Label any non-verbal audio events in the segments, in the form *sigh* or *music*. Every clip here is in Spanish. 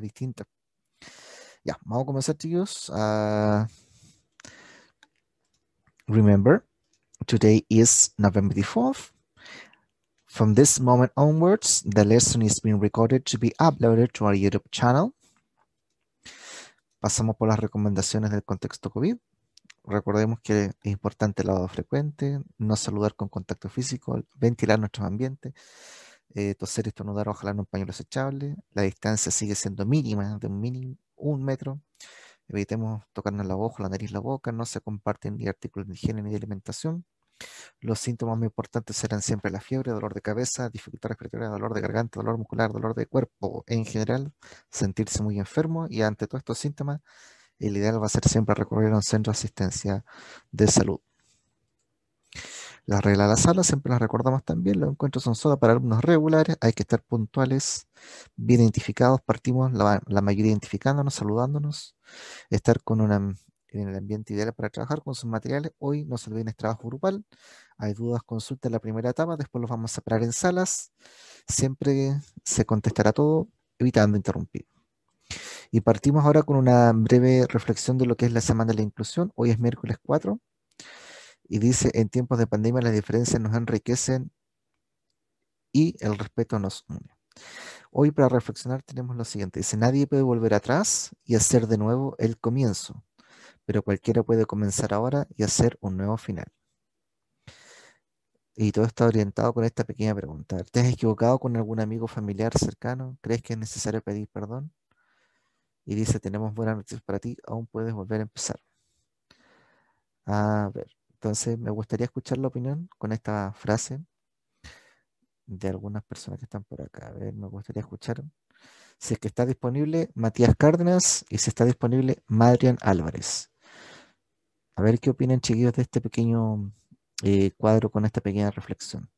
distinta. Ya, vamos a comenzar, chicos. Uh, remember, today is November the 4th. From this moment onwards, the lesson is being recorded to be uploaded to our YouTube channel. Pasamos por las recomendaciones del contexto COVID. Recordemos que es importante el lavado frecuente, no saludar con contacto físico, ventilar nuestros ambiente eh, toser estornudar, ojalá en un pañuelo desechable. La distancia sigue siendo mínima, de un mínimo un metro. Evitemos tocarnos la boca, la nariz, la boca. No se comparten ni artículos de higiene ni de alimentación. Los síntomas más importantes serán siempre la fiebre, dolor de cabeza, dificultad respiratoria, dolor de garganta, dolor muscular, dolor de cuerpo en general, sentirse muy enfermo y ante todos estos síntomas, el ideal va a ser siempre recurrir a un centro de asistencia de salud. La regla de la sala, siempre las recordamos también, los encuentros son solo para alumnos regulares, hay que estar puntuales, bien identificados, partimos la, mayoría identificándonos, saludándonos, estar con una, en el ambiente ideal para trabajar con sus materiales. Hoy no se olviden es trabajo grupal. Hay dudas, consulta la primera etapa, después los vamos a separar en salas. Siempre se contestará todo, evitando interrumpir. Y partimos ahora con una breve reflexión de lo que es la Semana de la Inclusión. Hoy es miércoles 4 y dice, en tiempos de pandemia las diferencias nos enriquecen y el respeto nos une. Hoy para reflexionar tenemos lo siguiente. Dice, nadie puede volver atrás y hacer de nuevo el comienzo, pero cualquiera puede comenzar ahora y hacer un nuevo final. Y todo está orientado con esta pequeña pregunta. ¿Te has equivocado con algún amigo familiar cercano? ¿Crees que es necesario pedir perdón? Y dice, tenemos buenas noticias para ti, aún puedes volver a empezar. A ver. Entonces, me gustaría escuchar la opinión con esta frase de algunas personas que están por acá. A ver, me gustaría escuchar. Si es que está disponible Matías Cárdenas y si está disponible Madrian Álvarez. A ver qué opinan, chiquillos, de este pequeño eh, cuadro con esta pequeña reflexión.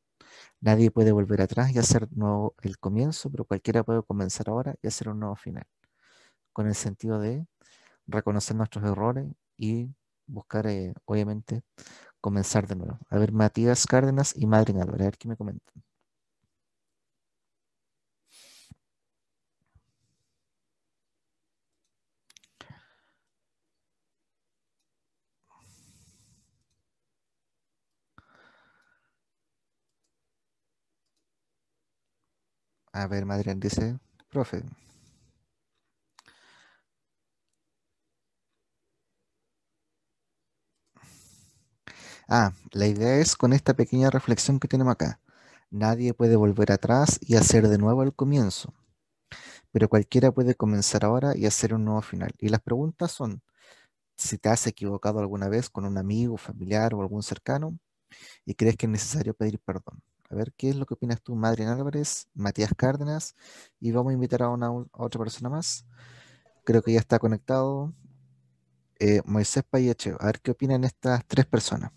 Nadie puede volver atrás y hacer nuevo el comienzo, pero cualquiera puede comenzar ahora y hacer un nuevo final. Con el sentido de reconocer nuestros errores y buscar, eh, obviamente, comenzar de nuevo. A ver, Matías Cárdenas y Madryn Álvarez, a ver qué me comentan. A ver, Madre dice, profe, Ah, la idea es con esta pequeña reflexión que tenemos acá. Nadie puede volver atrás y hacer de nuevo el comienzo, pero cualquiera puede comenzar ahora y hacer un nuevo final. Y las preguntas son, si te has equivocado alguna vez con un amigo, familiar o algún cercano y crees que es necesario pedir perdón. A ver, ¿qué es lo que opinas tú, Madre Álvarez, Matías Cárdenas? Y vamos a invitar a, una, otra persona más. Creo que ya está conectado. Eh, Moisés Payeche, a ver qué opinan estas tres personas.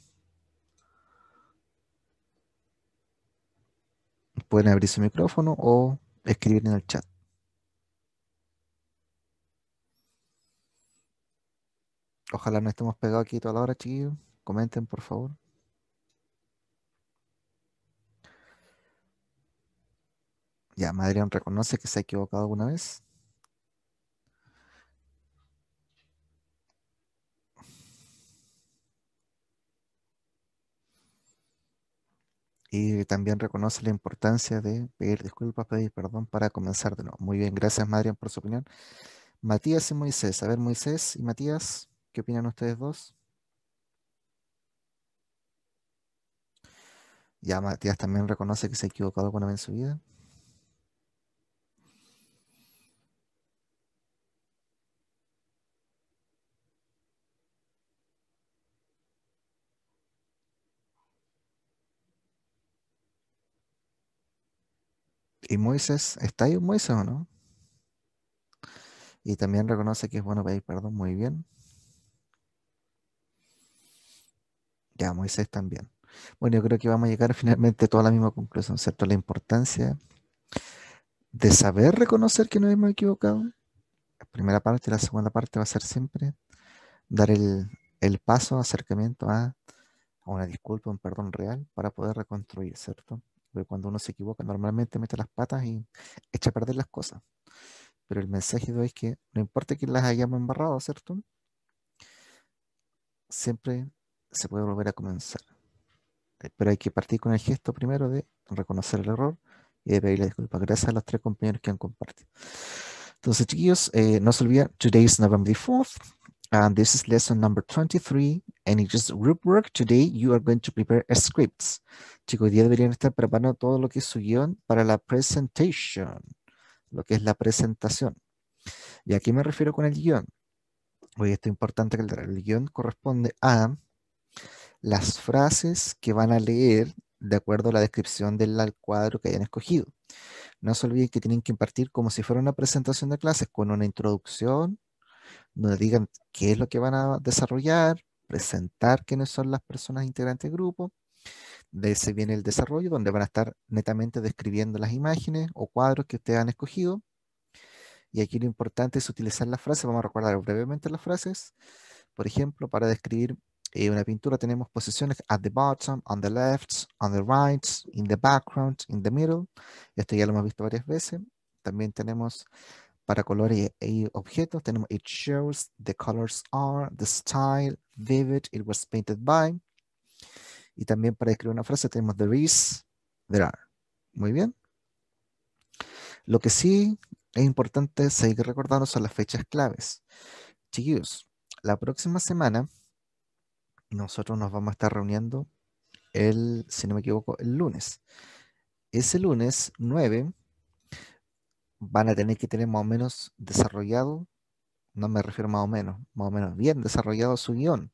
pueden abrir su micrófono o escribir en el chat. Ojalá no estemos pegados aquí toda la hora, chiquillos. Comenten, por favor. Ya, Madrian reconoce que se ha equivocado alguna vez. Y también reconoce la importancia de pedir disculpas, pedir perdón para comenzar de nuevo. Muy bien, gracias Madrian por su opinión. Matías y Moisés. A ver, Moisés y Matías, ¿qué opinan ustedes dos? Ya Matías también reconoce que se ha equivocado alguna vez en su vida. Y Moisés, ¿está ahí Moisés o no? Y también reconoce que es bueno pedir perdón muy bien. Ya, Moisés también. Bueno, yo creo que vamos a llegar finalmente a toda la misma conclusión, ¿cierto? La importancia de saber reconocer que nos hemos equivocado. La primera parte y la segunda parte va a ser siempre dar el, paso, acercamiento a una disculpa, un perdón real para poder reconstruir, ¿cierto? Porque cuando uno se equivoca, normalmente mete las patas y echa a perder las cosas. Pero el mensaje de hoy es que no importa que las hayamos embarrado, ¿cierto? Siempre se puede volver a comenzar. Pero hay que partir con el gesto primero de reconocer el error y de la disculpa Gracias a los tres compañeros que han compartido. Entonces, chiquillos, eh, no se olviden, today is November 4th. And this is lesson number 23 and it's just group work. Today you are going to prepare scripts. Chicos, hoy día deberían estar preparando todo lo que es su guión para la presentación, lo que es la presentación. ¿Y aquí me refiero con el guión? hoy esto es importante que el guión corresponde a las frases que van a leer de acuerdo a la descripción del cuadro que hayan escogido. No se olviden que tienen que impartir como si fuera una presentación de clases, con una introducción, nos digan qué es lo que van a desarrollar, presentar quiénes son las personas integrantes del grupo. De ese viene el desarrollo, donde van a estar netamente describiendo las imágenes o cuadros que ustedes han escogido. Y aquí lo importante es utilizar las frases. Vamos a recordar brevemente las frases. Por ejemplo, para describir eh, una pintura tenemos posiciones at the bottom, on the left, on the right, in the background, in the middle. Esto ya lo hemos visto varias veces. También tenemos para colores y objetos tenemos it shows, the colors are, the style, vivid, it was painted by. Y también para escribir una frase tenemos there is, there are. Muy bien. Lo que sí es importante seguir recordando son las fechas claves. use. la próxima semana nosotros nos vamos a estar reuniendo el, si no me equivoco, el lunes. Ese lunes 9 van a tener que tener más o menos desarrollado, no me refiero más o menos, más o menos bien desarrollado su guión.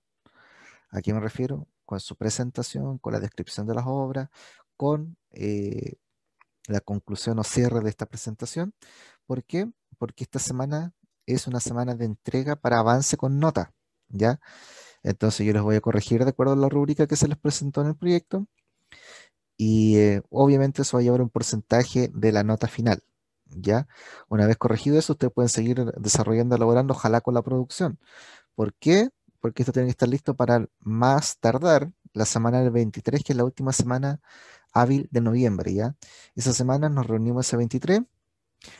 ¿A qué me refiero? Con su presentación, con la descripción de las obras, con eh, la conclusión o cierre de esta presentación. ¿Por qué? Porque esta semana es una semana de entrega para avance con nota, ¿ya? Entonces yo les voy a corregir de acuerdo a la rúbrica que se les presentó en el proyecto y eh, obviamente eso va a llevar un porcentaje de la nota final, ¿ya? Una vez corregido eso, ustedes pueden seguir desarrollando, elaborando, ojalá con la producción. ¿Por qué? Porque esto tiene que estar listo para más tardar la semana del 23, que es la última semana hábil de noviembre, ¿ya? Esa semana nos reunimos ese 23.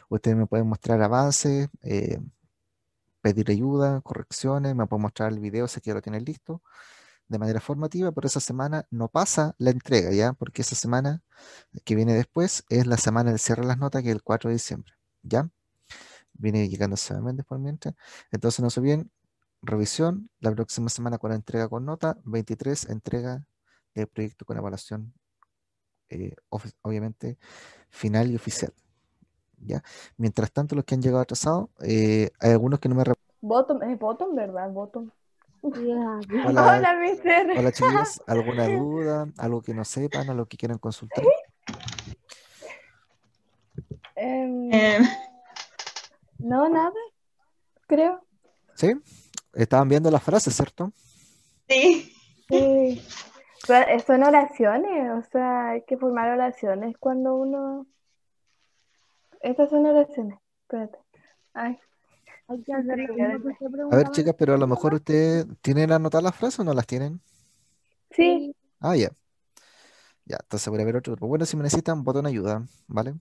Ustedes me pueden mostrar avances, eh, pedir ayuda, correcciones, me pueden mostrar el video si quiero que lo tienen listo de manera formativa, pero esa semana no pasa la entrega, ¿ya? Porque esa semana que viene después es la semana de cierre de las notas, que es el 4 de diciembre, ¿ya? Viene llegando solamente por mientras. Entonces, no sé bien, revisión, la próxima semana con la entrega con nota, 23, entrega del proyecto con evaluación, eh, obviamente, final y oficial. ¿Ya? Mientras tanto, los que han llegado atrasados, eh, hay algunos que no me... Bottom, es bottom, ¿verdad? Bottom. Hola, Hola, Hola, chicos. *laughs* ¿Alguna duda? ¿Algo que no sepan? ¿Algo que quieran consultar? Em, em. no, nada. Creo. ¿Sí? Estaban viendo las frases, ¿cierto? Sí. Sí. Eh, son oraciones, o sea, hay que formar oraciones cuando uno... Estas son oraciones, espérate. Ay a ver, chicas, pero a lo mejor ustedes tienen anotadas las frases o no las tienen. Sí. Ah, ya. Ya, entonces voy a ver otro Bueno, si me necesitan, botón ayuda, ¿vale?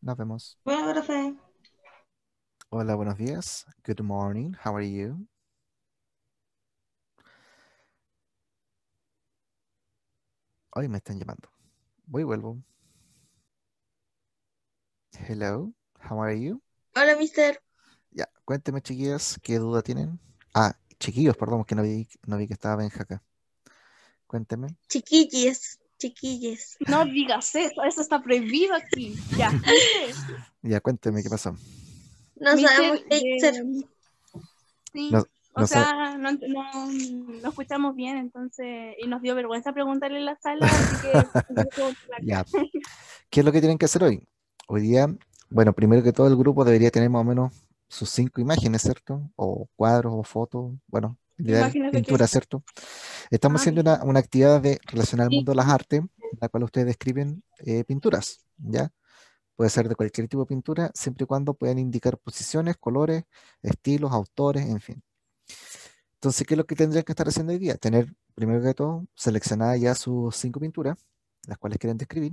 Nos vemos. Hola, buenos días. Good morning. How are you? Hoy me están llamando. Voy y vuelvo. Hello, how are you? Hola, mister. Ya, cuénteme, chiquillas, ¿qué duda tienen? Ah, chiquillos, perdón, que no vi, que estaba Benja acá. Cuénteme. Chiquilles, chiquilles. No digas eso, eso está prohibido aquí. Ya. *laughs* ya, cuénteme, ¿qué pasó? No sabemos eh, Sí. o sea, no, no, escuchamos bien, entonces, y nos dio vergüenza preguntarle en la sala, *laughs* así que... ya. ¿Qué es lo que tienen que hacer hoy? Hoy día, bueno, primero que todo el grupo debería tener más o menos sus cinco imágenes, ¿cierto? O cuadros o fotos, bueno, de pintura, ¿cierto? Estamos ah, haciendo una, actividad de relacionar el mundo de las artes, en la cual ustedes describen eh, pinturas, ¿ya? Puede ser de cualquier tipo de pintura, siempre y cuando puedan indicar posiciones, colores, estilos, autores, en fin. Entonces, ¿qué es lo que tendrían que estar haciendo hoy día? Tener, primero que todo, seleccionadas ya sus cinco pinturas, las cuales quieren describir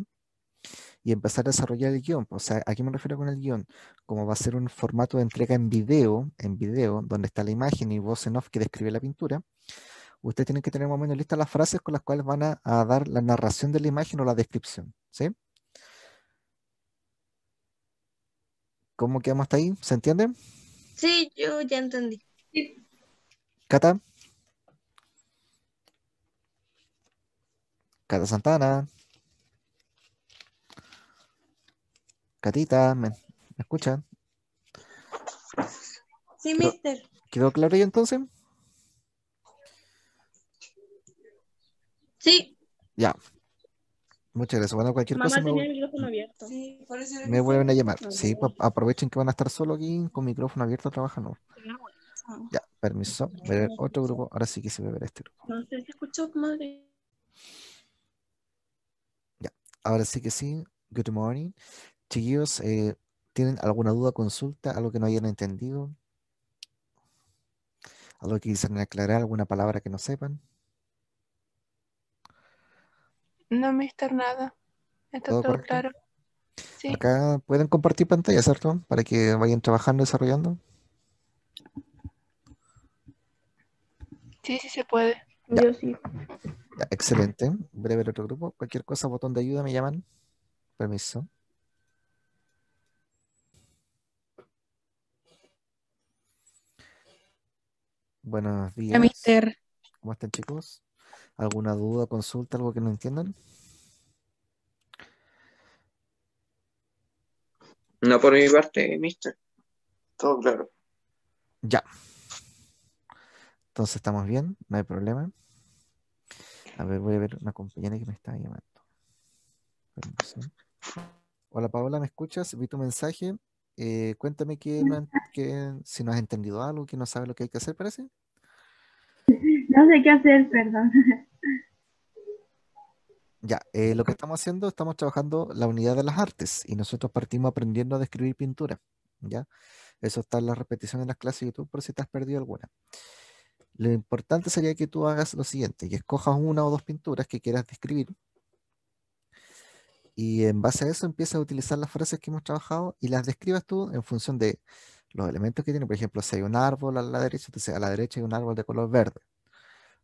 y empezar a desarrollar el guión. Pues, o sea, ¿a qué me refiero con el guión? Como va a ser un formato de entrega en video, en video, donde está la imagen y voz en off que describe la pintura, ustedes tienen que tener más o menos listas las frases con las cuales van a, dar la narración de la imagen o la descripción. ¿Sí? ¿Cómo quedamos hasta ahí? ¿Se entiende? Sí, yo ya entendí. Cata. Cata Santana. Catita, ¿me, escuchan? Sí, mister. ¿Quedó claro ya entonces? Sí. Ya. Muchas gracias. Bueno, cualquier cosa. me... vuelven a llamar. Sí, aprovechen que van a estar solo aquí con micrófono abierto trabajando. Ah. Ya, permiso. Ah. ver otro grupo. Ahora sí que se ve ver este grupo. No se escuchó, madre. Ya, ahora sí que sí. Good morning. Chiquillos, eh, ¿tienen alguna duda, consulta, algo que no hayan entendido? ¿Algo que quisieran aclarar, alguna palabra que no sepan? No, mister, nada. Está todo, claro. Acá pueden compartir pantalla, ¿cierto? Para que vayan trabajando, desarrollando. Sí, sí se puede. Yo sí. excelente. breve el otro grupo. Cualquier cosa, botón de ayuda, me llaman. Permiso. Buenos días. Mister. ¿Cómo están, chicos? ¿Alguna duda, consulta, algo que no entiendan? No por mi parte, mister. Todo claro. Ya. Entonces estamos bien, no hay problema. A ver, voy a ver una compañera que me está llamando. Hola Paola, ¿me escuchas? Vi tu mensaje. Eh, cuéntame que, si no has entendido algo, que no sabes lo que hay que hacer, parece. No sé qué hacer, perdón. Ya, eh, lo que estamos haciendo, estamos trabajando la unidad de las artes y nosotros partimos aprendiendo a describir pinturas. ¿ya? Eso está en la repetición en las clases de YouTube por si te has perdido alguna. Lo importante sería que tú hagas lo siguiente, que escojas una o dos pinturas que quieras describir y en base a eso empiezas a utilizar las frases que hemos trabajado y las describas tú en función de los elementos que tiene. Por ejemplo, si hay un árbol a la derecha, entonces a la derecha hay un árbol de color verde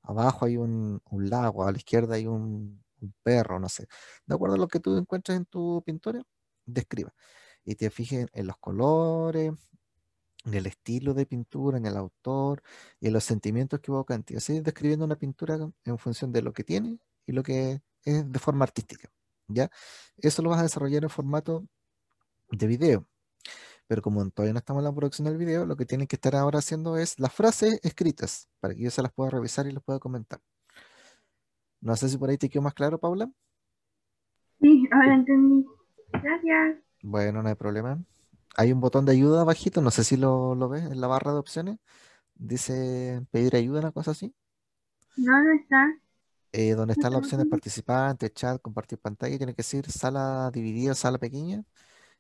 abajo hay un, lago, a la izquierda hay un, perro, no sé. De acuerdo a lo que tú encuentras en tu pintura, describa. Y te fijes en los colores, en el estilo de pintura, en el autor y en los sentimientos que evoca Así describiendo una pintura en función de lo que tiene y lo que es de forma artística. ¿ya? Eso lo vas a desarrollar en formato de video. Pero como todavía no estamos en la producción del video, lo que tienen que estar ahora haciendo es las frases escritas para que yo se las pueda revisar y las pueda comentar. No sé si por ahí te quedó más claro, Paula. Sí, ahora entendí. Gracias. Bueno, no hay problema. Hay un botón de ayuda bajito, no sé si lo, ves en la barra de opciones. Dice pedir ayuda, una cosa así. No, no está. Eh, donde está la opción de participante, chat, compartir pantalla, tiene que decir sala dividida, sala pequeña.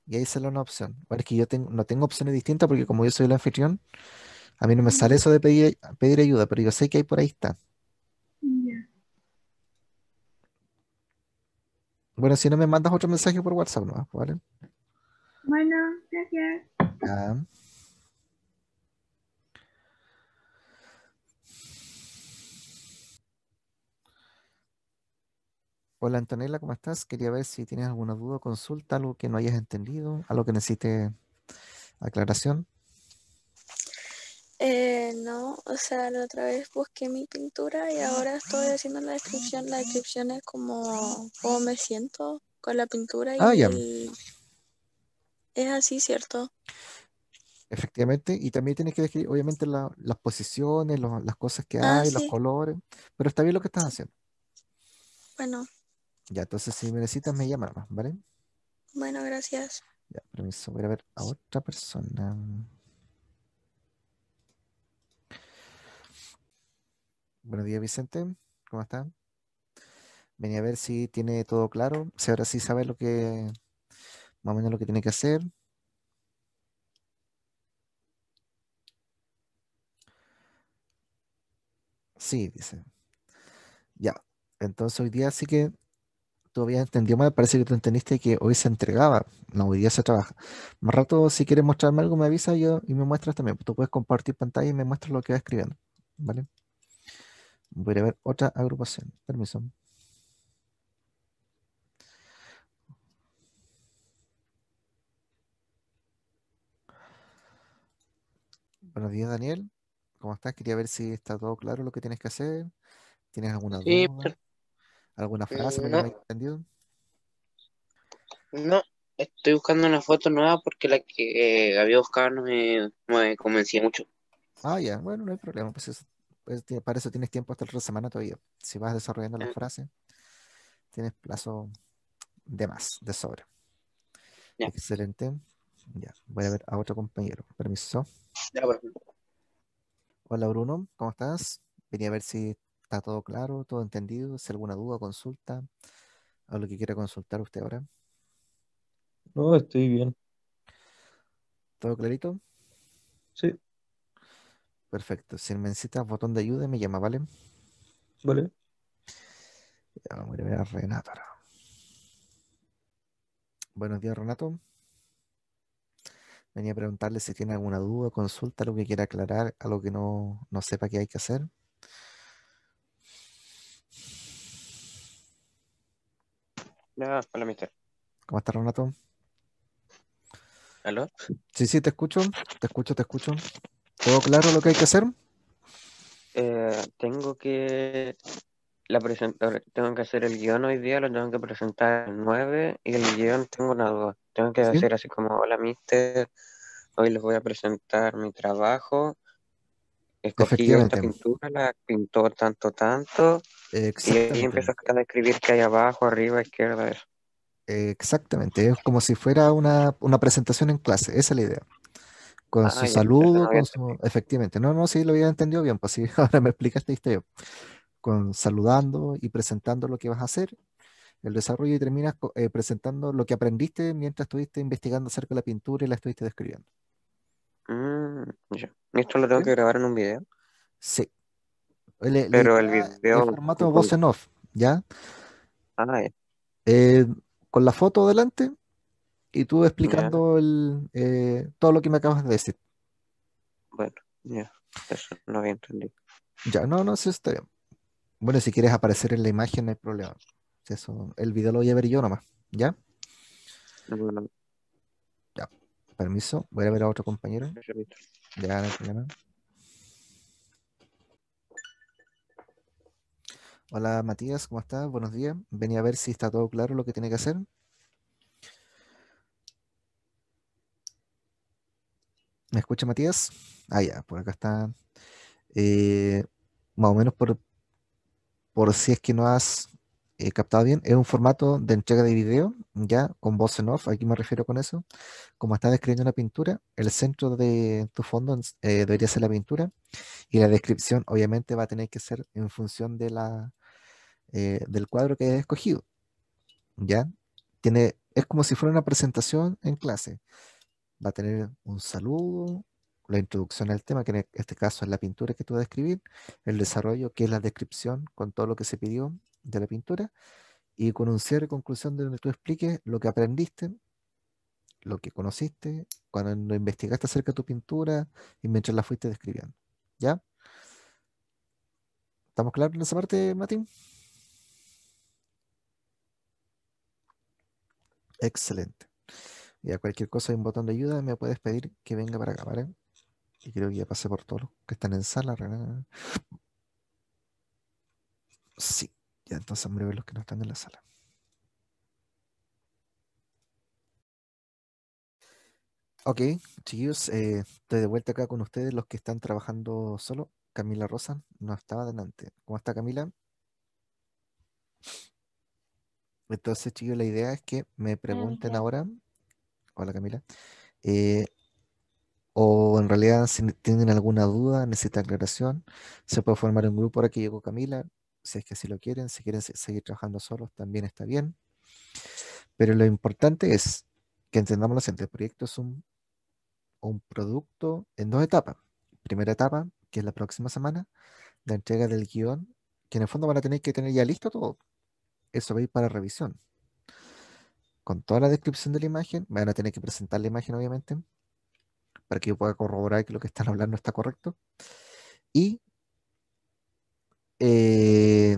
Y ahí sale una opción. Bueno, es que yo no tengo opciones distintas porque como yo soy el anfitrión, a mí no me sale eso de pedir, pedir ayuda, pero yo sé que ahí por ahí está. Bueno, si no me mandas otro mensaje por WhatsApp, ¿no? ¿Vale? Bueno, gracias. Hola Antonella, ¿cómo estás? Quería ver si tienes alguna duda, consulta, algo que no hayas entendido, algo que necesite aclaración. Eh, no, o sea, la otra vez busqué mi pintura y ahora estoy haciendo la descripción. La descripción es como cómo me siento con la pintura. Ah, y ah, Es así, ¿cierto? Efectivamente, y también tienes que describir, obviamente, las posiciones, las cosas que ah, hay, los colores, pero está bien lo que estás haciendo. Bueno, ya, entonces si me necesitas me llamas, ¿vale? Bueno, gracias. Ya, permiso, voy a ver a otra persona. Buenos días, Vicente. ¿Cómo está? Venía a ver si tiene todo claro, si ahora sí sabe lo que, más o menos lo que tiene que hacer. Sí, dice. Ya, entonces hoy día sí que tú entendido mal, parece que tú entendiste que hoy se entregaba, no, hoy día se trabaja. Más rato, si quieres mostrarme algo, me avisas yo y me muestras también. Tú puedes compartir pantalla y me muestras lo que vas escribiendo, ¿vale? Voy a ver otra agrupación. Permiso. Buenos días, Daniel. ¿Cómo estás? Quería ver si está todo claro lo que tienes que hacer. ¿Tienes alguna duda? ¿Alguna eh, frase no. entendido? No, estoy buscando una foto nueva porque la que eh, había buscado no me, convencía mucho. Ah, ya, bueno, no hay problema. Pues pues para eso tienes tiempo hasta el semana todavía. Si vas desarrollando la eh. frase tienes plazo de más, de sobra. Excelente. Ya, voy a ver a otro compañero. Permiso. Hola Bruno, ¿cómo estás? Venía a ver si ¿Está todo claro? ¿Todo entendido? Si alguna duda, consulta, ¿Algo lo que quiera consultar usted ahora. No, estoy bien. ¿Todo clarito? Sí. Perfecto. Si necesitas botón de ayuda, me llama, ¿vale? Vale. vamos a ver a Renato ahora. Buenos días, Renato. Venía a preguntarle si tiene alguna duda, consulta, lo que quiera aclarar, algo que no, no sepa qué hay que hacer. Hola, hola, mister. ¿Cómo estás, Renato? ¿Aló? Sí, sí, te escucho, te escucho, te escucho. ¿Todo claro lo que hay que hacer? Eh, tengo que la tengo que hacer el guión hoy día, lo tengo que presentar el 9 y el guión tengo una duda. Tengo que hacer así como, hola mister, hoy les voy a presentar mi trabajo. Escogí esta pintura, la pintó tanto, tanto, y ahí empiezas a escribir que hay abajo, arriba, izquierda, Exactamente, es como si fuera una, presentación en clase, esa es la idea. Con ah, su saludo, efectivamente. No, no, sí, lo había entendido bien, pues sí, *laughs* ahora me explicaste, viste yo. Con saludando y presentando lo que vas a hacer, el desarrollo y terminas eh, presentando lo que aprendiste mientras estuviste investigando acerca de la pintura y la estuviste describiendo. Mm, y ¿Esto lo tengo que grabar en un video? Sí, pero el video. formato en off, ¿ya? Ah, eh, con la foto adelante y tú explicando eh, todo lo que me acabas de decir. Bueno, ya. Eso no había entendido. Ya, no, no, eso está bien. Bueno, si quieres aparecer en la imagen, no hay problema. Eso, el video lo voy a ver yo nomás, ¿ya? Ya, permiso, voy a ver a otro compañero. Ya, no ya. Hola Matías, ¿cómo estás? Buenos días. Venía a ver si está todo claro lo que tiene que hacer. ¿Me escucha Matías? Ah, ya, por acá está. Eh, más o menos por, por si es que no has eh, captado bien, es un formato de entrega de video, ya, con voz en off, aquí me refiero con eso. Como estás describiendo una pintura, el centro de tu fondo eh, debería ser la pintura y la descripción obviamente va a tener que ser en función de la, eh, del cuadro que hayas escogido. ¿Ya? Tiene, es como si fuera una presentación en clase. Va a tener un saludo, la introducción al tema, que en este caso es la pintura que tú vas a describir, el desarrollo, que es la descripción con todo lo que se pidió de la pintura, y con un cierre y conclusión donde tú expliques lo que aprendiste, lo que conociste, cuando investigaste acerca de tu pintura y mientras la fuiste describiendo. ¿Ya? ¿Estamos claros en esa parte, Martín? Excelente. Y a cualquier cosa hay un botón de ayuda, me puedes pedir que venga para acá, ¿vale? Y creo que ya pasé por todos los que están en sala. Sí, ya entonces a ver los que no están en la sala. Ok, chiquillos, eh, estoy de vuelta acá con ustedes, los que están trabajando solo. Camila Rosa no estaba delante. ¿Cómo está Camila? Entonces, chicos, la idea es que me ah, pregunten ahora, hola Camila, eh, o en realidad si tienen alguna duda, necesitan aclaración, se puede formar un grupo ahora que llegó Camila, si es que así lo quieren, si quieren seguir trabajando solos también está bien. Pero lo importante es que entendamos lo siguiente, el proyecto es un, un producto en dos etapas. Primera etapa, que es la próxima semana, la entrega del guión, que en el fondo van a tener que tener ya listo todo eso va a ir para revisión. Con toda la descripción de la imagen, van a tener que presentar la imagen, obviamente, para que yo pueda corroborar que lo que están hablando está correcto. Y eh,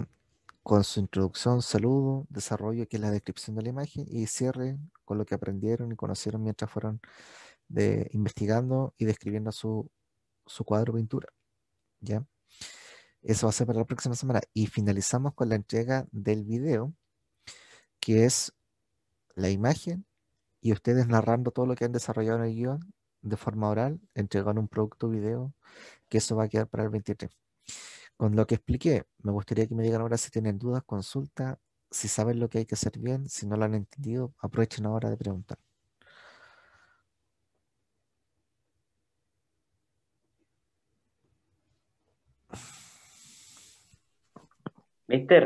con su introducción, saludo, desarrollo, que es la descripción de la imagen, y cierre con lo que aprendieron y conocieron mientras fueron investigando y describiendo su, su cuadro pintura. ¿Ya? Eso va a ser para la próxima semana. Y finalizamos con la entrega del video, que es la imagen y ustedes narrando todo lo que han desarrollado en el guión de forma oral, entregando un producto video, que eso va a quedar para el 23. Con lo que expliqué, me gustaría que me digan ahora si tienen dudas, consulta, si saben lo que hay que hacer bien, si no lo han entendido, aprovechen ahora de preguntar. Mister.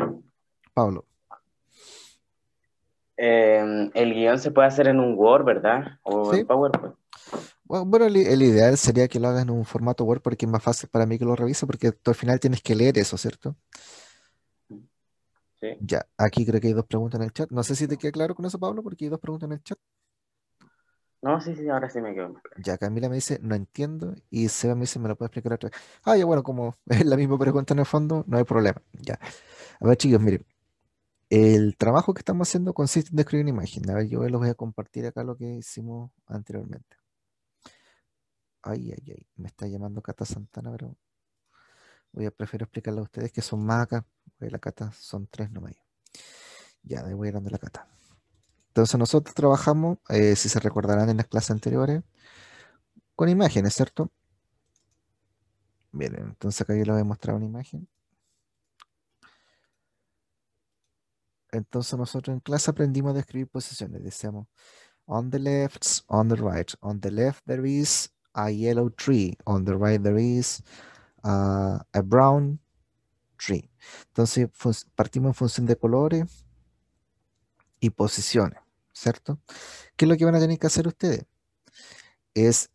Pablo. Em, el guión se puede hacer en un Word, ¿verdad? O sí. en PowerPoint. Bueno, el, ideal sería que lo hagas en un formato Word porque es más fácil para mí que lo revise porque tú al final tienes que leer eso, ¿cierto? Sí. Ya, aquí creo que hay dos preguntas en el chat. No sé si te queda claro con eso, Pablo, porque hay dos preguntas en el chat. No, sí, sí, ahora sí me quedo. Ya Camila me dice, no entiendo, y Seba me dice, me lo puede explicar otra vez. Ah, ya bueno, como *laughs* es la misma pregunta en el fondo, no hay problema. Ya. A ver, chicos, miren. El trabajo que estamos haciendo consiste en describir una imagen. A ver, yo les voy a compartir acá lo que hicimos anteriormente. Ay, ay, ay. Me está llamando Cata Santana, pero voy a prefiero explicarle a ustedes que son más acá. la Cata son tres nomás. Ya, de voy a ir donde la Cata. Entonces nosotros trabajamos, eh, si se recordarán en las clases anteriores, con imágenes, ¿cierto? Miren, entonces acá yo les voy a mostrar una imagen. Entonces nosotros en clase aprendimos a describir posiciones. Decíamos, on the left, on the right. On the left there is a yellow tree. On the right there is uh, a brown tree. Entonces partimos en función de colores y posiciones, ¿cierto? ¿Qué es lo que van a tener que hacer ustedes? Es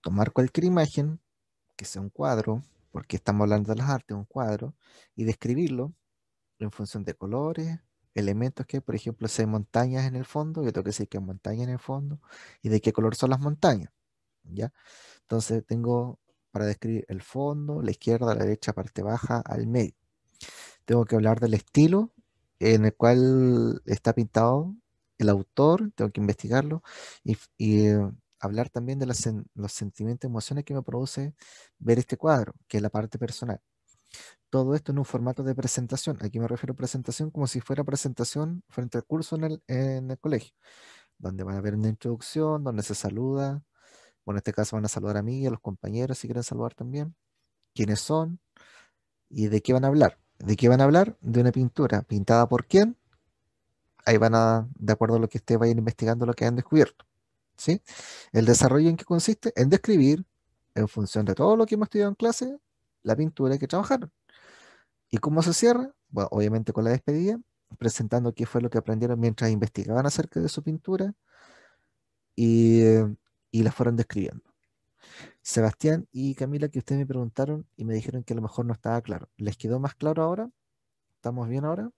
tomar cualquier imagen, que sea un cuadro, porque estamos hablando de las artes, un cuadro, y describirlo en función de colores, elementos que, por ejemplo, si hay montañas en el fondo, yo tengo que decir que montaña en el fondo y de qué color son las montañas. ¿ya? Entonces tengo para describir el fondo, la izquierda, la derecha, parte baja, al medio. Tengo que hablar del estilo en el cual está pintado el autor, tengo que investigarlo y, eh, hablar también de los, sentimientos emociones que me produce ver este cuadro, que es la parte personal. Todo esto en un formato de presentación. Aquí me refiero a presentación como si fuera presentación frente al curso en el, colegio, donde van a ver una introducción, donde se saluda. Bueno, en este caso van a saludar a mí, y a los compañeros, si quieren saludar también. ¿Quiénes son? ¿Y de qué van a hablar? ¿De qué van a hablar? De una pintura. ¿Pintada por quién? Ahí van a, de acuerdo a lo que ustedes vayan investigando, lo que hayan descubierto. ¿Sí? El desarrollo en qué consiste? En describir, en función de todo lo que hemos estudiado en clase, la pintura que trabajaron ¿Y cómo se cierra? Bueno, obviamente con la despedida, presentando qué fue lo que aprendieron mientras investigaban acerca de su pintura y, eh, y la fueron describiendo. Sebastián y Camila, que ustedes me preguntaron y me dijeron que a lo mejor no estaba claro. ¿Les quedó más claro ahora? ¿Estamos bien ahora?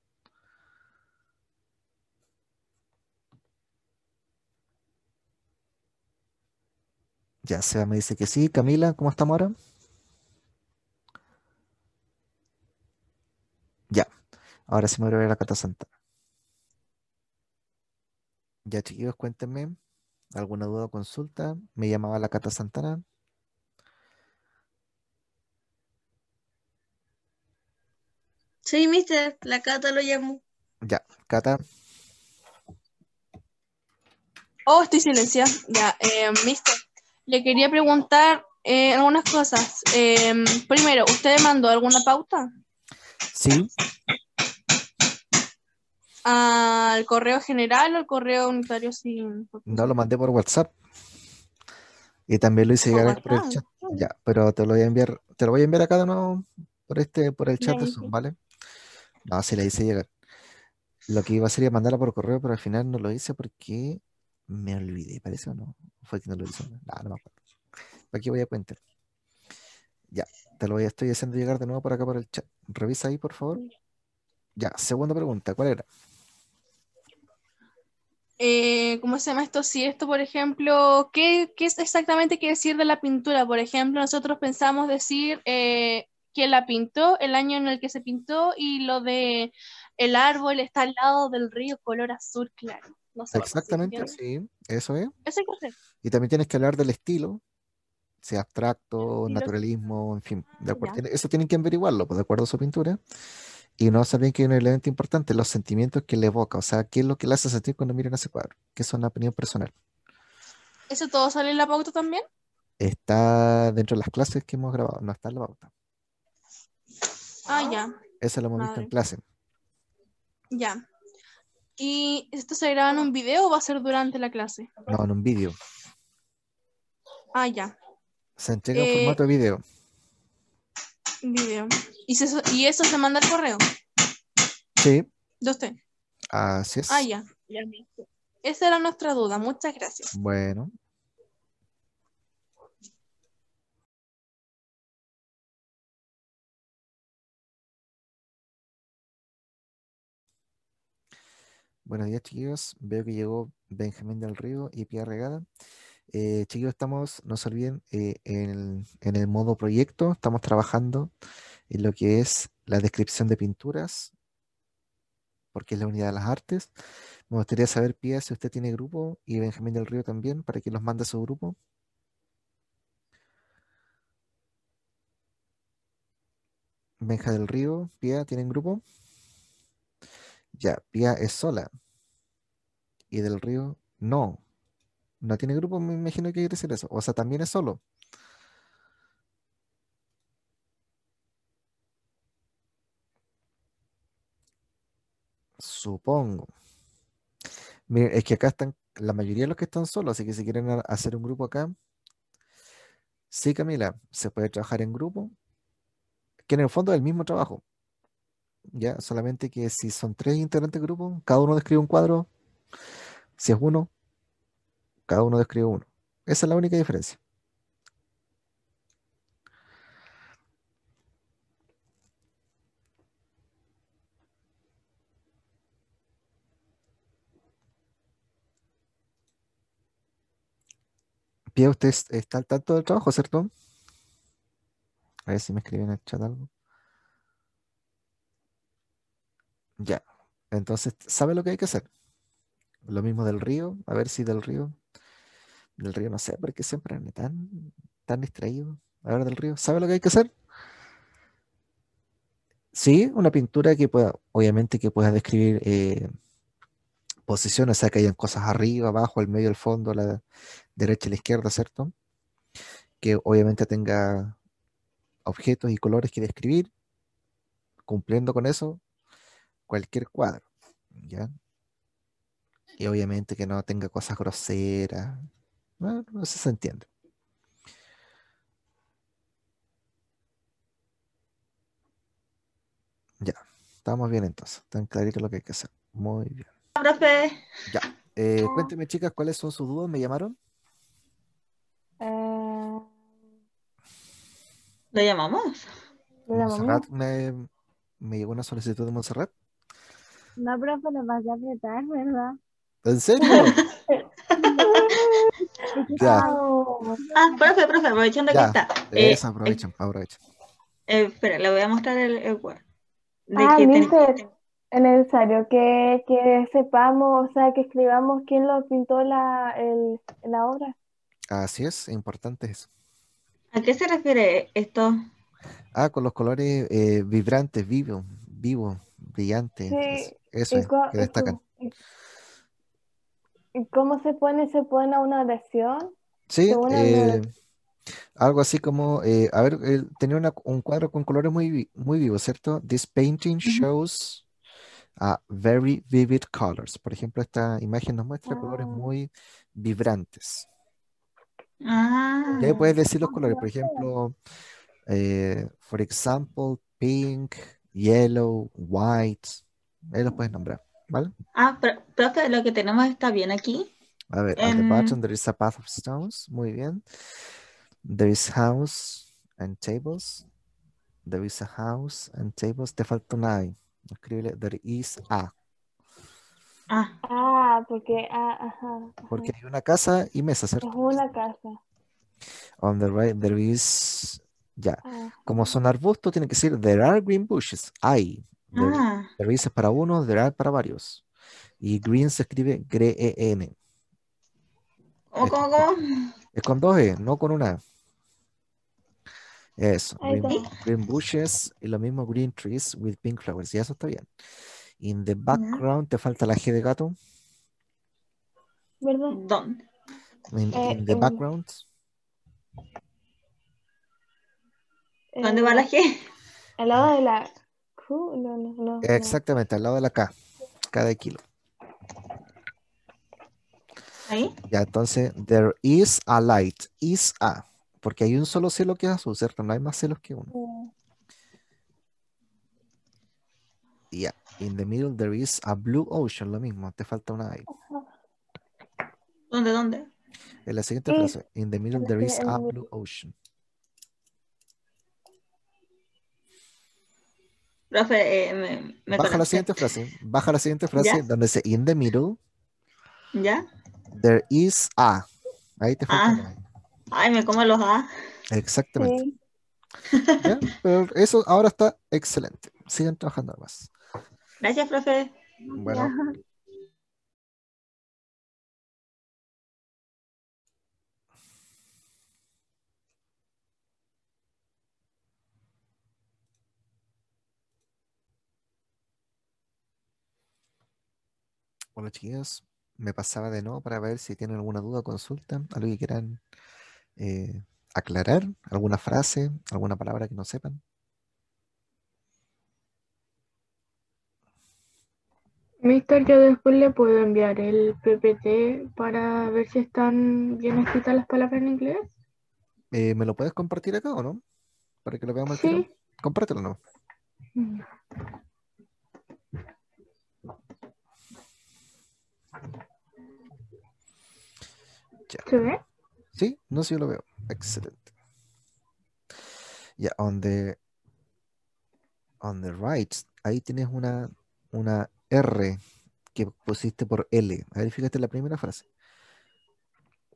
Ya, Seba me dice que sí. Camila, ¿cómo estamos ahora? Ahora sí me voy a ver la Cata Santana. Ya chicos, cuéntenme. ¿Alguna duda o consulta? Me llamaba la Cata Santana. Sí, mister, la Cata lo llamó. Ya, Cata. Oh, estoy silenciada. Ya, em, mister, le quería preguntar eh, algunas cosas. Em, primero, ¿usted mandó alguna pauta? Sí, ¿Al correo general o al correo unitario sin.? No, lo mandé por WhatsApp. Y también lo hice llegar por el chat. Ya, pero te lo voy a enviar, te lo voy a enviar acá de nuevo por este, por el chat ¿vale? No, si le hice llegar. Lo que iba a sería mandarla por correo, pero al final no lo hice porque me olvidé, parece o no. Fue que no lo hice. no me acuerdo. Aquí voy a cuentar. Ya, te lo voy, a estoy haciendo llegar de nuevo por acá por el chat. Revisa ahí, por favor. Ya, segunda pregunta, ¿cuál era? Eh, ¿cómo se llama esto? Si esto, por ejemplo, ¿qué, es exactamente quiere decir de la pintura? Por ejemplo, nosotros pensamos decir eh, quién la pintó, el año en el que se pintó y lo de el árbol está al lado del río color azul claro. Exactamente, sí, eso es. Eso es y también tienes que hablar del estilo, sea abstracto, naturalismo, en fin. Ah, eso tienen que averiguarlo, pues, de acuerdo a su pintura. Y no saben que hay un elemento importante, los sentimientos que le evoca, o sea, qué es lo que le hace sentir cuando miran ese cuadro, que es una opinión personal. ¿Eso todo sale en la pauta también? Está dentro de las clases que hemos grabado, no está en la pauta. Ah, ya. Eso lo hemos visto en clase. Ya. ¿Y esto se graba en un video o va a ser durante la clase? No, en un video. Ah, ya. Se entrega en formato formato eh, video. Video. ¿Y, eso se manda al correo? Sí. ¿De usted? Así es. Ah, ya. Esa era nuestra duda. Muchas gracias. Bueno. Buenos días, chicos. Veo que llegó Benjamín del Río y Pia Regada. Eh, chicos, estamos, no se olviden, eh, en, en, el, modo proyecto, estamos trabajando en lo que es la descripción de pinturas, porque es la unidad de las artes. Me gustaría saber, pía si usted tiene grupo y Benjamín del Río también, para que los mande su grupo. Benja del Río, pía ¿tienen grupo? Ya, pía es sola. Y del Río, no. No tiene grupo, me imagino que quiere decir eso. O sea, también es solo. Supongo. Miren, es que acá están la mayoría de los que están solos, así que si quieren hacer un grupo acá. Sí, Camila, se puede trabajar en grupo, que en el fondo es el mismo trabajo. Ya, solamente que si son tres integrantes de grupo, cada uno describe un cuadro. Si es uno, cada uno describe uno. Esa es la única diferencia. usted está al tanto del trabajo, ¿cierto? A ver si me escriben en el chat algo. Ya. Entonces, ¿sabe lo que hay que hacer? Lo mismo del río. A ver si del río. Del río no sé, porque siempre Me tan, tan distraído. A ver, del río. ¿Sabe lo que hay que hacer? Sí, una pintura que pueda, obviamente que pueda describir eh, posiciones, o sea, que hayan cosas arriba, abajo, al medio, al fondo, la, derecha a la izquierda, ¿cierto? Que obviamente tenga objetos y colores que describir, cumpliendo con eso, cualquier cuadro, ¿ya? Y obviamente que no tenga cosas groseras, sé si se entiende. Ya, estamos bien entonces, tan clarito lo que hay que hacer. Muy bien. Profe. Ya, eh, cuénteme chicas, ¿cuáles son sus dudas? ¿Me llamaron? llamamos? Montserrat Me, me, llegó una solicitud de Montserrat. No, profe, no vas a apretar, ¿verdad? ¿En serio? *laughs* ya. Ah, profe, profe, aprovechando ya. que está. Eh, eso, aprovechan, eh, aprovechan. Eh, espera, le voy a mostrar el, el web. ah, que es necesario que, que, sepamos, o sea, que escribamos quién lo pintó la, el, la obra. Así es, importante eso. ¿A qué se refiere esto? Ah, con los colores eh, vibrantes, vivos, vivos, brillantes. Sí, eso es, que destacan. cómo se pone? ¿Se pone a una oración? Sí, eh, algo así como, eh, a ver, tenía un cuadro con colores muy, muy vivos, ¿cierto? This painting shows very vivid colors. Por ejemplo, esta imagen nos muestra colores ah. muy vibrantes. Ah. puedes decir los colores, por ejemplo, eh, for example, pink, yellow, white. Ahí los puedes nombrar, ¿vale? Ah, pero, profe, lo que tenemos está bien aquí. A ver, en... at the em, there is a path of stones. Muy bien. There is house and tables. There is a house and tables. Te falta un I. Escríbele, there is a. Ah. ah, porque, ah, Porque hay una casa y mesa, ¿cierto? Es una casa. On the right, there is, ya. Como son arbustos, tiene que decir, there are green bushes. Hay. Ah. There, is para uno, there are para varios. Y green se escribe G-E-N. n Es con dos E, no con una. Eso. Green, bushes y lo mismo green trees with pink flowers. Y eso está bien. In the background, te falta la G de gato. ¿Verdad? ¿Dónde? Eh, in, the eh, background. Eh, ¿Dónde va la G? Al lado ah. de la Q, no, no, no, Exactamente, al lado de la K. Cada kilo. ¿Ahí? Ya, entonces, there is a light. Is a. Porque hay un solo cielo que es azul, ¿cierto? No hay más celos que uno. Mm. Ya. In the middle there is a blue ocean, lo mismo, te falta una I. ¿Dónde, dónde? En la siguiente frase, in the middle there is a blue ocean. Eh, baja la siguiente frase, baja la siguiente frase donde dice in the middle. ¿Ya? There is a. Ahí te falta ah. una Ay, me como los A. Exactamente. Pero eso ahora está excelente. Sigan trabajando más. Gracias, profe. Bueno. Bueno, chiquillos, me pasaba de no para ver si tienen alguna duda o consulta, algo que quieran eh, aclarar, alguna frase, alguna palabra que no sepan. Víctor, yo después le puedo enviar el PPT para ver si están bien escritas las palabras en inglés. Eh, ¿Me lo puedes compartir acá o no? Para que lo veamos. Sí. Compártelo, ¿no? Mm. ¿Se ve? Sí, no sé, sí, lo veo. Excelente. Ya, on the, on the right, ahí tienes una, una R que pusiste por L. A ver, fíjate la primera frase.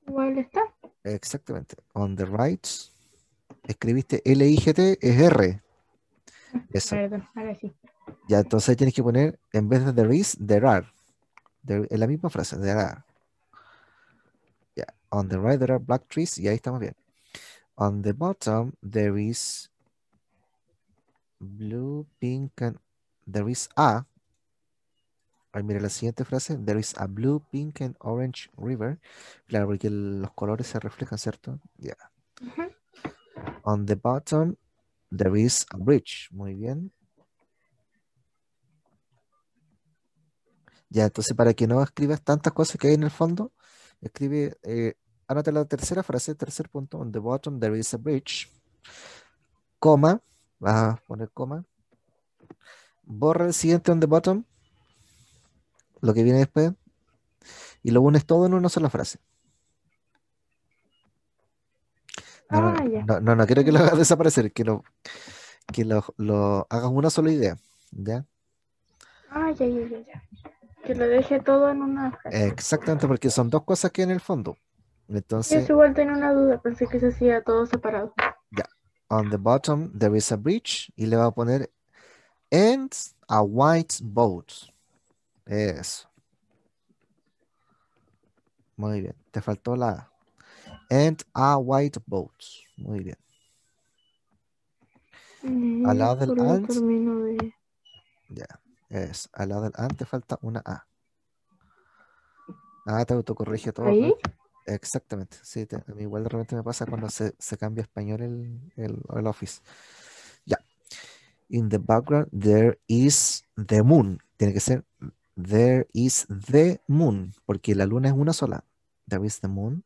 ¿Cuál está? Exactamente. On the right. Escribiste L-I-G-T, es R. Ah, ahora sí. Ya, entonces tienes que poner, en vez de there is, there are. Es la misma frase, there are. on the right there are black trees, y ahí estamos bien. On the bottom there is blue, pink, and there is a Ahí mira la siguiente frase. There is a blue, pink and orange river. Claro, porque los colores se reflejan, ¿cierto? Yeah. On the bottom, there is a bridge. Muy bien. Ya, entonces para que no escribas tantas cosas que hay en el fondo, escribe, eh, anota la tercera frase, tercer punto, on the bottom there is a bridge, coma, va a poner coma, borra el siguiente on the bottom, lo que viene después, y lo unes todo en una sola frase. No, ah, no, no, no, quiero que lo hagas desaparecer, que lo, lo hagas una sola idea, ¿ya? Ah, ya, ya, Que lo deje todo en una Exactamente, porque son dos cosas que en el fondo. Entonces. Yo igual tenía una duda, pensé que se hacía todo separado. Ya. On the bottom there is a bridge y le va a poner and a white boat. Eso. Muy bien. Te faltó la A. And a white boat. Muy bien. Mm, al lado del ant Ya. es. Al lado del ant te falta una A. Ah, te autocorrige todo. Pues. Exactamente. Sí, igual de repente me pasa cuando se, cambia español el, el, office. Ya. In the background there is the moon. Tiene que ser There is the moon, porque la luna es una sola. There is the moon.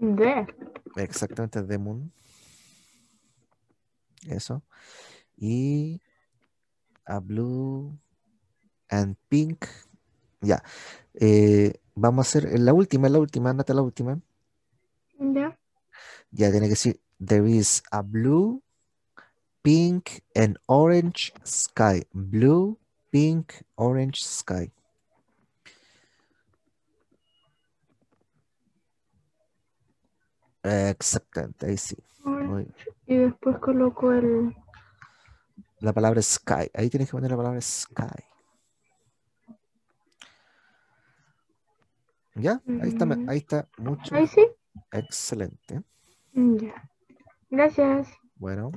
The. Exactamente, the moon. Eso. Y a blue and pink. Ya. Eh, vamos a hacer la última, la última, te la última. Ya. Ya tiene que decir, there is a blue pink and orange sky. Blue, pink, orange sky. aceptante ahí sí. Y después coloco el... La palabra sky. Ahí tienes que poner la palabra sky. ¿Ya? Ahí está, mm. ahí está mucho. Ahí sí. Excelente. Mm, Gracias. Bueno.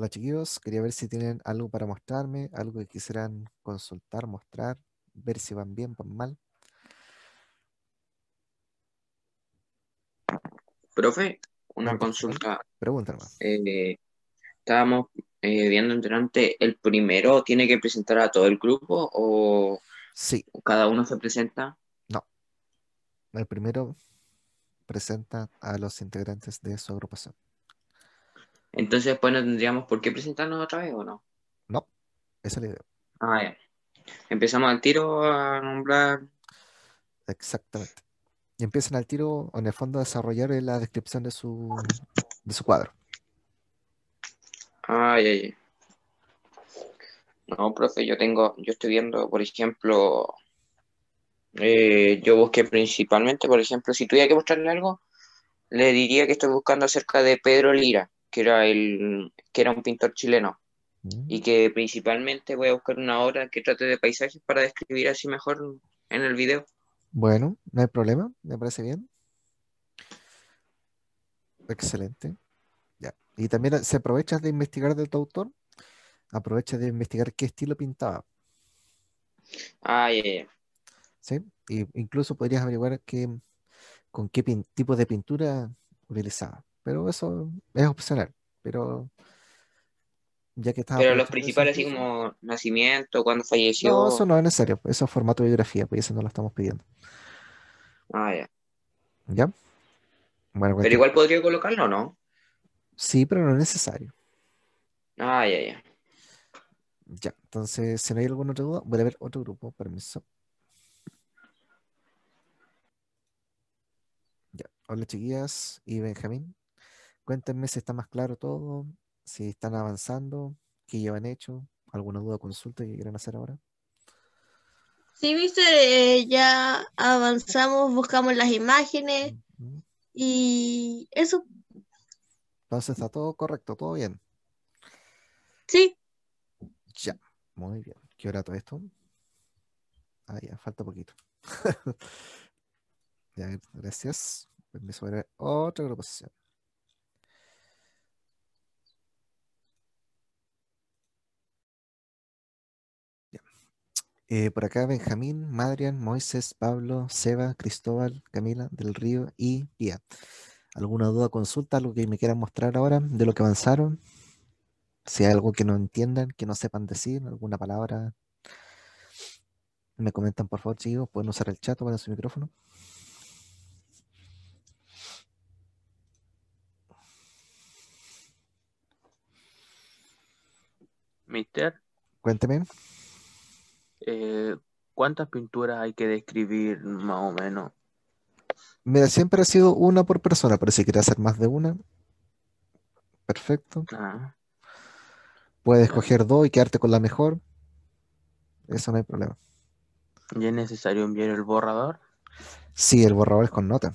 Hola chiquillos, quería ver si tienen algo para mostrarme, algo que quisieran consultar, mostrar, ver si van bien, van mal. Profe, una consulta. Pregunta eh, estábamos eh, viendo durante el primero, ¿tiene que presentar a todo el grupo o sí. cada uno se presenta? No. El primero presenta a los integrantes de su agrupación. Entonces, pues no tendríamos por qué presentarnos otra vez, ¿o no? No, esa es la idea. Ah, ya. Empezamos al tiro a nombrar. Exactamente. Y empiezan al tiro, en el fondo, a desarrollar la descripción de su, cuadro. Ay, ay, No, profe, yo tengo, yo estoy viendo, por ejemplo, eh, yo busqué principalmente, por ejemplo, si tuviera que mostrarle algo, le diría que estoy buscando acerca de Pedro Lira que era, el, que era un pintor chileno y mm. que principalmente voy a buscar una obra que trate de paisajes para describir así mejor en el video. Bueno, no hay problema, me parece bien. Excelente. Ya. Y también se aprovechas de investigar del tu autor, aprovechas de investigar qué estilo pintaba. Ah, ya, Sí, incluso podrías averiguar qué, con qué tipo de pintura utilizaba. Pero eso es opcional. Pero ya que Pero los principales, así como nacimiento, cuando falleció. No, eso no es necesario. Eso es formato de biografía, pues eso no lo estamos pidiendo. Ah, ya. ¿Ya? Bueno, pero igual podría colocarlo, ¿no? Sí, pero no es necesario. Ah, ya, ya. Ya, entonces, si no hay alguna otra duda, voy a ver otro grupo, permiso. Ya, hola chiquillas y Benjamín. Cuéntenme si está más claro todo, si están avanzando, qué llevan hecho, alguna duda, o consulta que quieran hacer ahora. Sí, viste, eh, ya avanzamos, buscamos las imágenes y eso. Entonces está todo correcto, todo bien. Sí. Ya, muy bien. ¿Qué hora todo esto? Ah, ya, falta poquito. *laughs* ya, gracias. Permiso ver otra proposición. Eh, por acá Benjamín, Madrian, Moisés, Pablo, Seba, Cristóbal, Camila del Río y Pía. ¿Alguna duda, consulta, algo que me quieran mostrar ahora de lo que avanzaron? Si hay algo que no entiendan, que no sepan decir, alguna palabra, me comentan por favor, chicos, pueden usar el chat o su micrófono. Mister. Cuénteme. Eh, ¿cuántas pinturas hay que describir más o menos? Mira, siempre ha sido una por persona, pero si quieres hacer más de una, perfecto. Puedes ah. escoger dos y quedarte con la mejor. Eso no hay problema. ¿Y es necesario enviar el borrador? Sí, el borrador es con nota.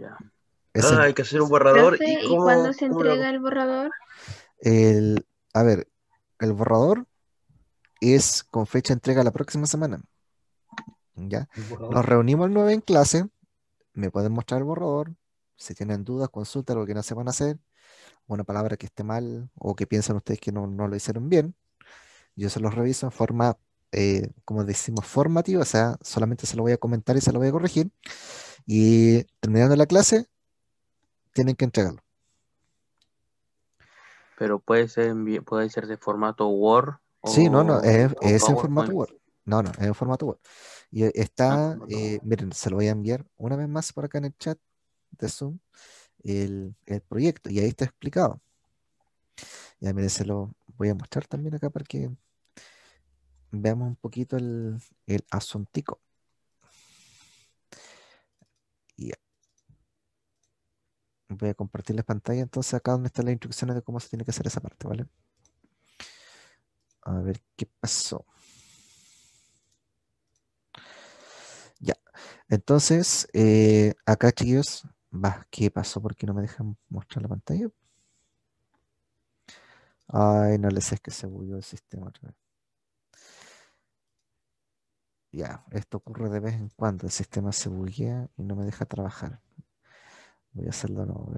Ya. Ah, hay que hacer un borrador. ¿Y, cómo, cuándo se entrega el borrador? a ver, el borrador es con fecha de entrega la próxima semana. ¿Ya? Nos reunimos el 9 en clase, me pueden mostrar el borrador, si tienen dudas, consulta lo que no se van a hacer, una palabra que esté mal o que piensan ustedes que no, lo hicieron bien, yo se los reviso en forma, eh, como decimos, formativa, o sea, solamente se lo voy a comentar y se lo voy a corregir. Y terminando la clase, tienen que entregarlo. Pero puede ser, puede ser de formato Word. sí, no, no, es, en formato Word. No, no, es en formato Word. Y está, ah, eh, miren, se lo voy a enviar una vez más por acá en el chat de Zoom, el, proyecto. Y ahí está explicado. Ya, miren, se lo voy a mostrar también acá para que veamos un poquito el, el voy a compartir la pantalla. Entonces, acá donde están las instrucciones de cómo se tiene que hacer esa parte, ¿vale? A ver qué pasó. Ya. Entonces, eh, acá, chicos, va, ¿qué pasó? ¿Por qué no me dejan mostrar la pantalla? Ay, no les es que se bugueó el sistema otra vez. Ya, esto ocurre de vez en cuando. El sistema se buguea y no me deja trabajar. Voy a hacerlo no,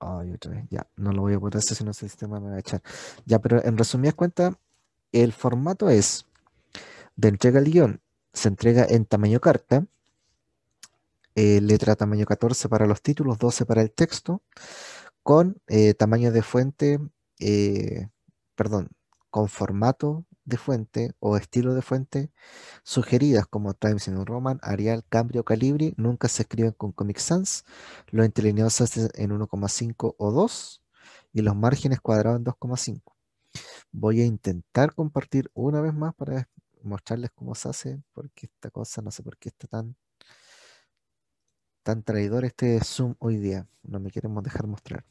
a otra Ya, no lo voy a poder hacer si no el sistema me va a echar. Ya, pero en resumidas cuentas, el formato es de entrega al guión. Se entrega en tamaño carta. Eh, letra tamaño 14 para los títulos, 12 para el texto, con eh, tamaño de fuente, eh, perdón, con formato de fuente o estilo de fuente sugeridas como Times New Roman, Arial, Cambrio, Calibri nunca se escriben con Comic Sans. lo entrelineados se hacen en 1,5 o 2 y los márgenes cuadrados en 2,5. Voy a intentar compartir una vez más para mostrarles cómo se hace, porque esta cosa no sé por qué está tan tan traidor este Zoom hoy día. No me queremos dejar mostrar.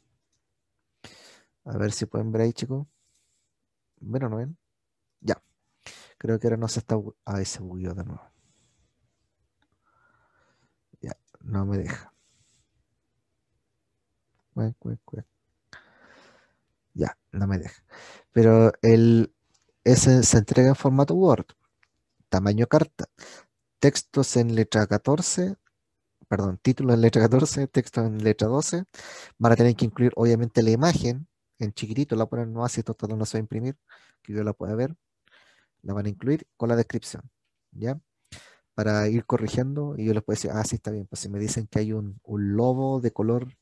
A ver si pueden ver ahí, chicos. Bueno, ¿no ven? Creo que ahora no se está... A ah, se de nuevo. Ya, no me deja. Ya, no me deja. Pero el, se entrega en formato Word, tamaño carta, textos en letra 14, perdón, título en letra 14, texto en letra 12. Van a tener que incluir obviamente la imagen en chiquitito, la ponen no así, total no se va a imprimir, que yo la pueda ver la van a incluir con la descripción, ¿ya? Para ir corrigiendo y yo les puedo decir, ah, sí, está bien, pues si me dicen que hay un, lobo de color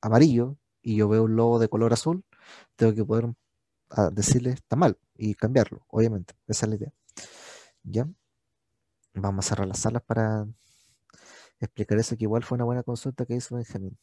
amarillo y yo veo un lobo de color azul, tengo que poder ah, decirle, está mal, y cambiarlo, obviamente, esa es la idea. ¿Ya? Vamos a cerrar las salas para explicar eso, que igual fue una buena consulta que hizo Benjamín.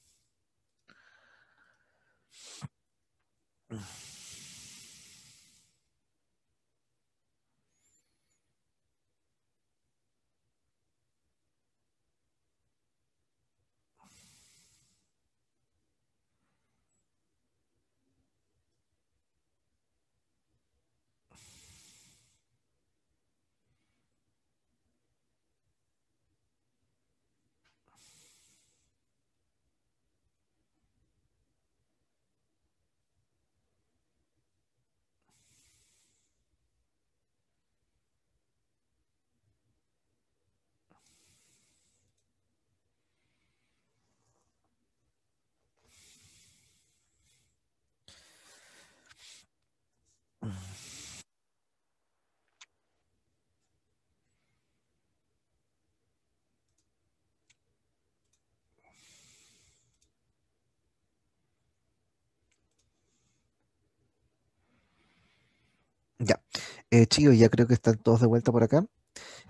Eh, chicos, ya creo que están todos de vuelta por acá.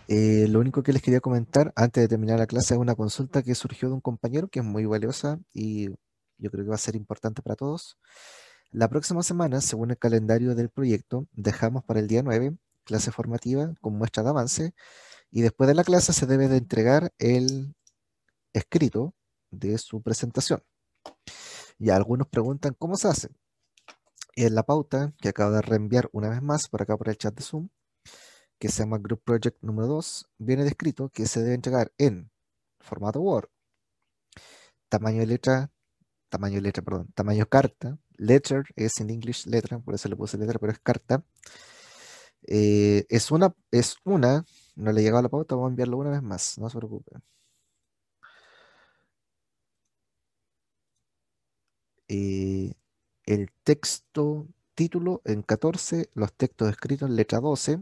Eh, lo único que les quería comentar antes de terminar la clase es una consulta que surgió de un compañero que es muy valiosa y yo creo que va a ser importante para todos. La próxima semana, según el calendario del proyecto, dejamos para el día 9 clase formativa con muestra de avance y después de la clase se debe de entregar el escrito de su presentación. Y algunos preguntan cómo se hace en la pauta que acabo de reenviar una vez más por acá por el chat de Zoom, que se llama Group Project número 2, viene descrito que se debe entregar en formato Word, tamaño de letra, tamaño de letra, perdón, tamaño carta, letter es en English letra, por eso le puse letra, pero es carta. Eh, es una, es una, no le he llegado la pauta, vamos a enviarlo una vez más, no se preocupe Eh, el texto título en 14, los textos escritos en letra 12,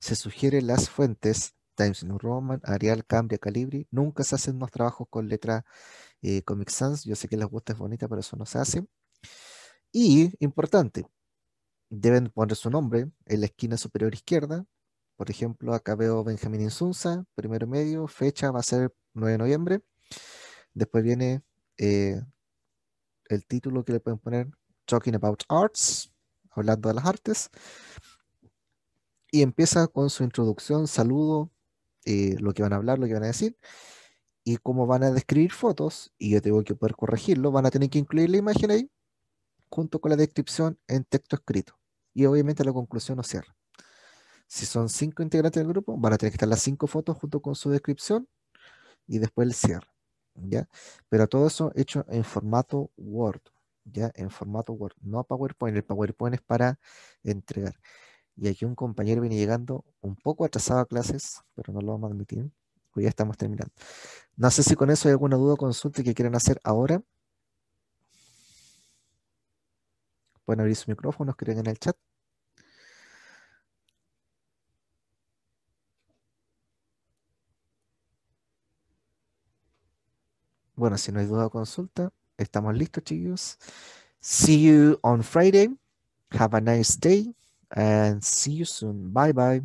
se sugieren las fuentes Times New Roman, Arial, Cambria, Calibri. Nunca se hacen más trabajos con letra eh, Comic Sans. Yo sé que las gusta es bonita, pero eso no se hace. Y, importante, deben poner su nombre en la esquina superior izquierda. Por ejemplo, acá veo Benjamín Insunza, primero medio, fecha va a ser 9 de noviembre. Después viene eh, el título que le pueden poner Talking About Arts, hablando de las artes. Y empieza con su introducción, saludo, eh, lo que van a hablar, lo que van a decir. Y cómo van a describir fotos, y yo tengo que poder corregirlo, van a tener que incluir la imagen ahí, junto con la descripción en texto escrito. Y obviamente la conclusión no cierra. Si son cinco integrantes del grupo, van a tener que estar las cinco fotos junto con su descripción y después el cierre. ¿ya? Pero todo eso hecho en formato Word ya en formato Word, no PowerPoint. El PowerPoint es para entregar. Y aquí un compañero viene llegando un poco atrasado a clases, pero no lo vamos a admitir, pues ya estamos terminando. No sé si con eso hay alguna duda o consulta que quieran hacer ahora. Pueden abrir su micrófono, escriben en el chat. Bueno, si no hay duda o consulta, ¿Estamos listos, chicos? See you on Friday. Have a nice day and see you soon. Bye bye.